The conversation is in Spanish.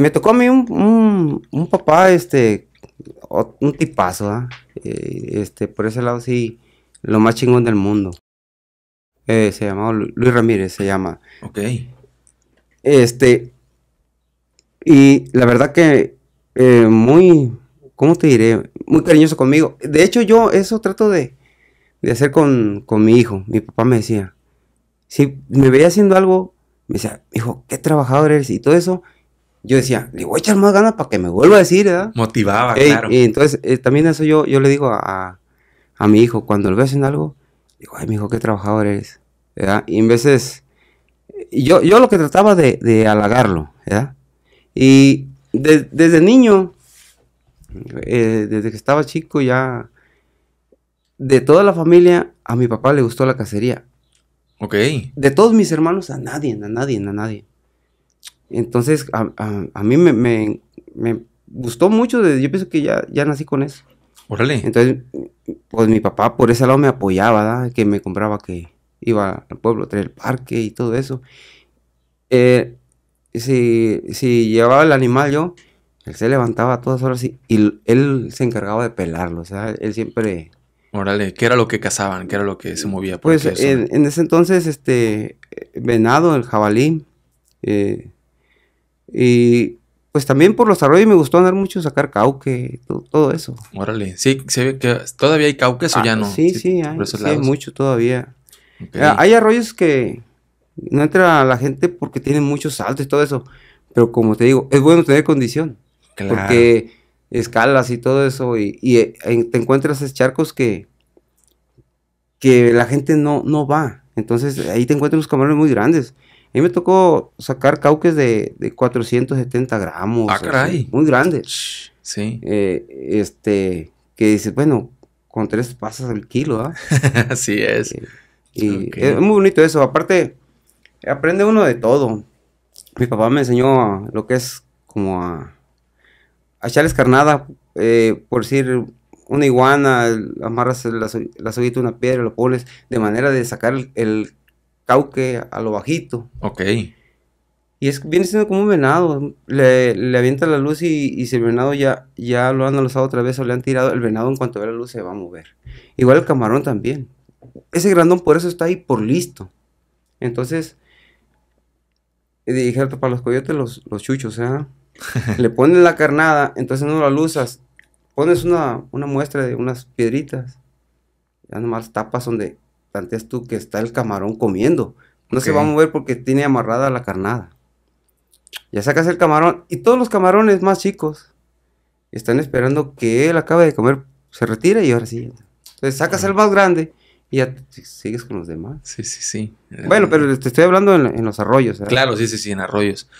me tocó a mí un, papá, este, un tipazo, ¿ah? eh, este, por ese lado sí, lo más chingón del mundo. Eh, se llamaba Luis Ramírez, se llama. Ok. Este, y la verdad que eh, muy, ¿cómo te diré? Muy cariñoso conmigo. De hecho, yo eso trato de, de hacer con, con, mi hijo. Mi papá me decía, si me veía haciendo algo, me decía, hijo, qué trabajador eres y todo eso yo decía, le voy a echar más ganas para que me vuelva a decir, ¿verdad? Motivaba, claro. Y entonces, eh, también eso yo, yo le digo a, mi hijo, cuando lo veo haciendo algo, digo, ay, mi hijo, qué trabajador eres, ¿verdad? Y en veces, yo, yo lo que trataba de, halagarlo, ¿verdad? Y desde niño, eh, desde que estaba chico ya, de toda la familia, a mi papá le gustó la cacería. Ok. De todos mis hermanos, a nadie, a nadie, a nadie. Entonces, a, mí me, gustó mucho, de yo pienso que ya, ya nací con eso. Órale. Entonces, pues mi papá por ese lado me apoyaba, ¿verdad? Que me compraba que iba al pueblo, traía el parque y todo eso. Eh, si, llevaba el animal yo, él se levantaba a todas horas y, él se encargaba de pelarlo, o sea, él siempre... Órale, ¿qué era lo que cazaban? ¿Qué era lo que se movía? pues en, ese entonces, este, venado, el jabalí, eh, y pues también por los arroyos me gustó andar mucho sacar cauque, todo, eso. Órale, sí, ve que todavía hay cauques o ah, ya no. Sí, sí, hay, mucho todavía. Ah, hay arroyos que no entra la gente porque tienen muchos saltos y todo eso. Pero como te digo, es bueno tener condición. Porque escalas y todo eso y, eh, te encuentras esos charcos que, que la gente no, no va. Entonces ahí te encuentras unos camarones muy grandes. A mí me tocó sacar cauques de, de 470 gramos. Ah, caray. muy grandes. Sí. Eh, este, que dices, bueno, con tres pasas el kilo, ¿ah? así es. Eh, y es muy bonito eso. Aparte, aprende uno de todo. Mi papá me enseñó lo que es como a, echarles carnada, eh, por decir, una iguana, amarras la, la una piedra, lo pones, de manera de sacar el cauque a lo bajito. Ok. Y es, viene siendo como un venado. Le, le avienta la luz y, si el venado ya, ya lo han alzado otra vez o le han tirado, el venado en cuanto ve la luz se va a mover. Igual el camarón también. Ese grandón por eso está ahí, por listo. Entonces, dije para los coyotes, los, chuchos, ¿eh? le ponen la carnada, entonces no la luzas. Pones una, una muestra de unas piedritas, ya nomás tapas donde planteas tú que está el camarón comiendo. No se va a mover porque tiene amarrada la carnada. Ya sacas el camarón y todos los camarones más chicos están esperando que él acabe de comer, se retira y ahora sí. Entonces sacas el más grande y ya sigues con los demás. Sí, sí, sí. Bueno, pero te estoy hablando en, los arroyos. Claro, sí, sí, sí, en arroyos.